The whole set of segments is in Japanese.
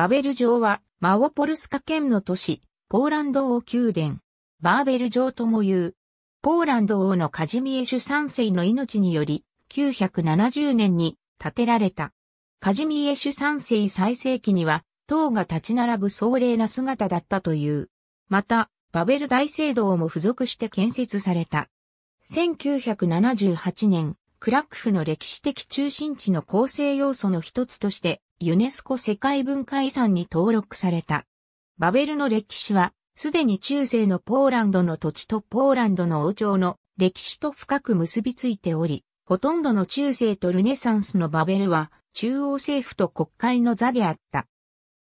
バベル城は、マオポルスカ県の都市、ポーランド王宮殿、バーベル城とも言う。ポーランド王のカジミエシュ三世の命により、970年に建てられた。カジミエシュ三世最盛期には、塔が立ち並ぶ壮麗な姿だったという。また、バベル大聖堂も付属して建設された。1978年、クラックフの歴史的中心地の構成要素の一つとしてユネスコ世界文化遺産に登録された。バベルの歴史は、すでに中世のポーランドの土地とポーランドの王朝の歴史と深く結びついており、ほとんどの中世とルネサンスのバベルは、中央政府と国会の座であった。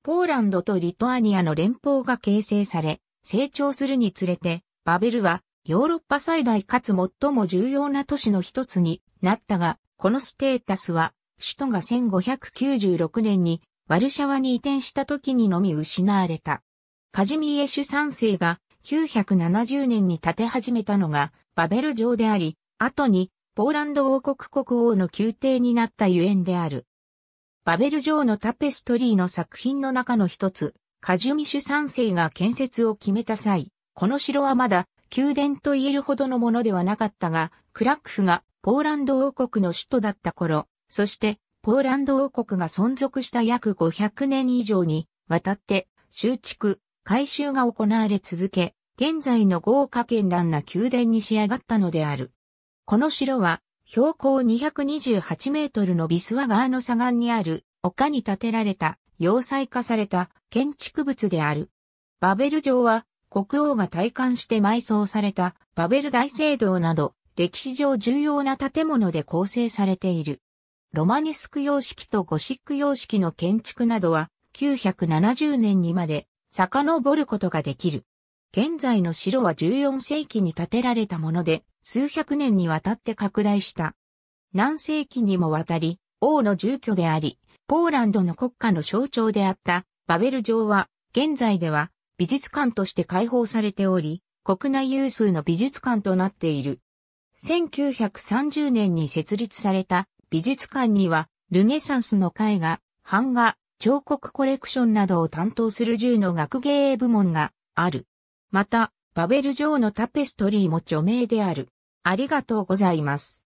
ポーランドとリトアニアの連邦が形成され、成長するにつれて、バベルはヨーロッパ最大かつ最も重要な都市の一つになったが、このステータスは首都が1596年にワルシャワに移転した時にのみ失われた。カジミエシュ三世が970年に建て始めたのがバベル城であり、後にポーランド王国国王の宮廷になったゆえんである。バベル城のタペストリーの作品の中の一つ、カジュミシュ3世が建設を決めた際、この城はまだ宮殿と言えるほどのものではなかったが、クラックフがポーランド王国の首都だった頃、そして、ポーランド王国が存続した約500年以上にわたって、修築、改修が行われ続け、現在の豪華絢爛な宮殿に仕上がったのである。この城は、標高228メートルのビスワ川の左岸にある丘に建てられた、要塞化された建築物である。バベル城は国王が退官して埋葬されたバベル大聖堂など歴史上重要な建物で構成されている。ロマネスク様式とゴシック様式の建築などは970年にまで遡ることができる。現在の城は14世紀に建てられたもので、数百年にわたって拡大した。何世紀にもわたり、王の住居であり、ポーランドの国家の象徴であったバベル城は、現在では美術館として開放されており、国内有数の美術館となっている。1930年に設立された美術館には、ルネサンスの絵画、版画、彫刻コレクションなどを担当する10の学芸部門がある。また、バベル城のタペストリーも著名である。ありがとうございます。